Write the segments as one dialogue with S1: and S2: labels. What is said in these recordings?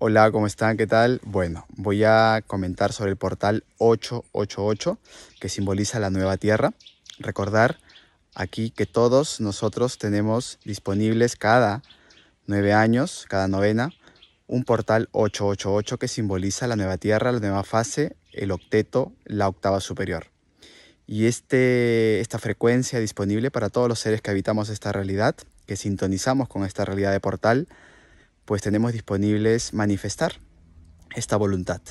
S1: Hola, ¿cómo están? ¿Qué tal? Bueno, voy a comentar sobre el portal 888 que simboliza la nueva tierra. Recordar aquí que todos nosotros tenemos disponibles cada nueve años, cada novena, un portal 888 que simboliza la nueva tierra, la nueva fase, el octeto, la octava superior. Y este, esta frecuencia disponible para todos los seres que habitamos esta realidad, que sintonizamos con esta realidad de portal, pues tenemos disponibles manifestar esta voluntad.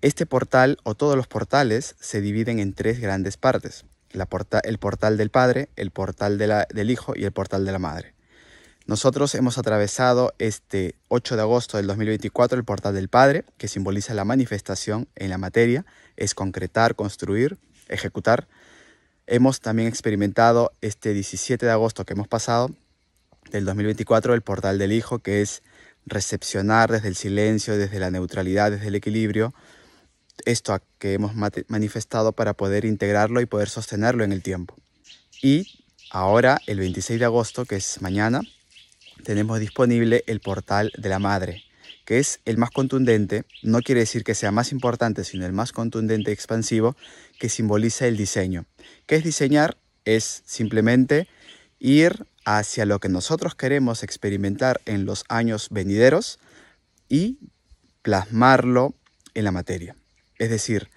S1: Este portal o todos los portales se dividen en tres grandes partes. La porta, el portal del Padre, el portal de la, del Hijo y el portal de la Madre. Nosotros hemos atravesado este 8 de agosto del 2024 el portal del Padre, que simboliza la manifestación en la materia, es concretar, construir, ejecutar. Hemos también experimentado este 17 de agosto que hemos pasado del 2024, el portal del hijo, que es recepcionar desde el silencio, desde la neutralidad, desde el equilibrio, esto que hemos manifestado para poder integrarlo y poder sostenerlo en el tiempo. Y ahora, el 26 de agosto, que es mañana, tenemos disponible el portal de la madre, que es el más contundente, no quiere decir que sea más importante, sino el más contundente expansivo que simboliza el diseño. ¿Qué es diseñar? Es simplemente ir hacia lo que nosotros queremos experimentar en los años venideros y plasmarlo en la materia. Es decir,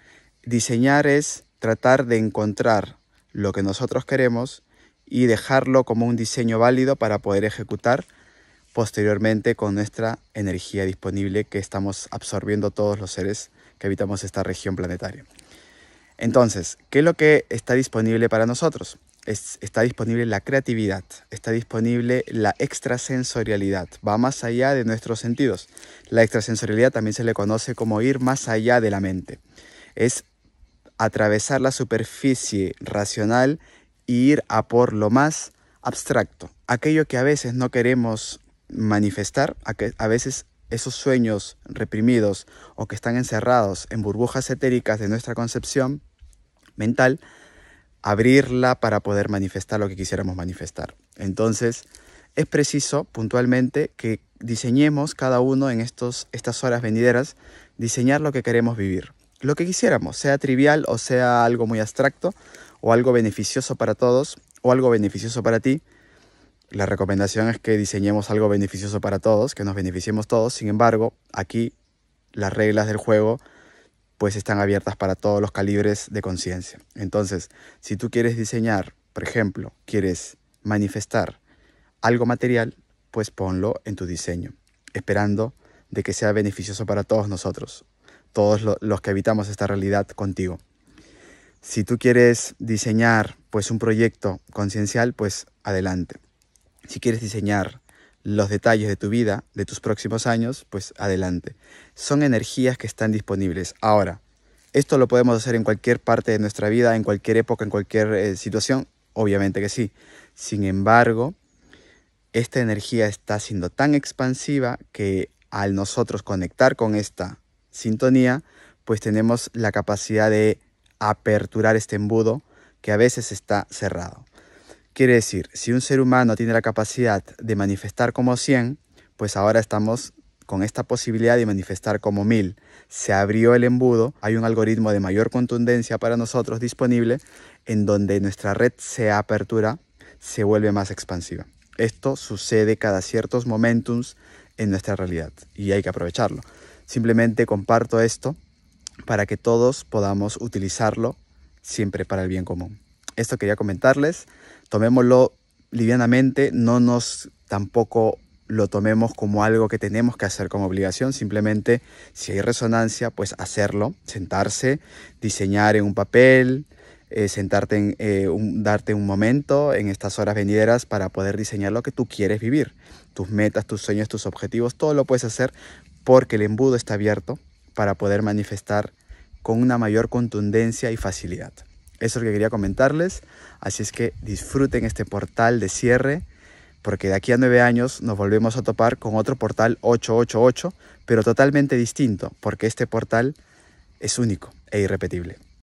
S1: diseñar es tratar de encontrar lo que nosotros queremos y dejarlo como un diseño válido para poder ejecutar posteriormente con nuestra energía disponible que estamos absorbiendo todos los seres que habitamos esta región planetaria. Entonces, ¿qué es lo que está disponible para nosotros? está disponible la creatividad, está disponible la extrasensorialidad, va más allá de nuestros sentidos. La extrasensorialidad también se le conoce como ir más allá de la mente. Es atravesar la superficie racional e ir a por lo más abstracto, aquello que a veces no queremos manifestar, a veces esos sueños reprimidos o que están encerrados en burbujas etéricas de nuestra concepción mental, abrirla para poder manifestar lo que quisiéramos manifestar. Entonces, es preciso puntualmente que diseñemos cada uno en estos, estas horas venideras, diseñar lo que queremos vivir, lo que quisiéramos, sea trivial o sea algo muy abstracto, o algo beneficioso para todos, o algo beneficioso para ti. La recomendación es que diseñemos algo beneficioso para todos, que nos beneficiemos todos, sin embargo, aquí las reglas del juego pues están abiertas para todos los calibres de conciencia. Entonces, si tú quieres diseñar, por ejemplo, quieres manifestar algo material, pues ponlo en tu diseño, esperando de que sea beneficioso para todos nosotros, todos los que habitamos esta realidad contigo. Si tú quieres diseñar pues un proyecto conciencial, pues adelante. Si quieres diseñar los detalles de tu vida, de tus próximos años, pues adelante. Son energías que están disponibles. Ahora, esto lo podemos hacer en cualquier parte de nuestra vida, en cualquier época, en cualquier eh, situación, obviamente que sí. Sin embargo, esta energía está siendo tan expansiva que al nosotros conectar con esta sintonía, pues tenemos la capacidad de aperturar este embudo que a veces está cerrado. Quiere decir, si un ser humano tiene la capacidad de manifestar como 100, pues ahora estamos con esta posibilidad de manifestar como 1000. Se abrió el embudo, hay un algoritmo de mayor contundencia para nosotros disponible en donde nuestra red se apertura, se vuelve más expansiva. Esto sucede cada ciertos momentos en nuestra realidad y hay que aprovecharlo. Simplemente comparto esto para que todos podamos utilizarlo siempre para el bien común esto quería comentarles. Tomémoslo livianamente, no nos tampoco lo tomemos como algo que tenemos que hacer como obligación, simplemente si hay resonancia, pues hacerlo, sentarse, diseñar en un papel, eh, sentarte en, eh, darte un momento en estas horas venideras para poder diseñar lo que tú quieres vivir, tus metas, tus sueños, tus objetivos, todo lo puedes hacer porque el embudo está abierto para poder manifestar con una mayor contundencia y facilidad. Eso es lo que quería comentarles. Así es que disfruten este portal de cierre, porque de aquí a nueve años nos volvemos a topar con otro portal 888, pero totalmente distinto, porque este portal es único e irrepetible.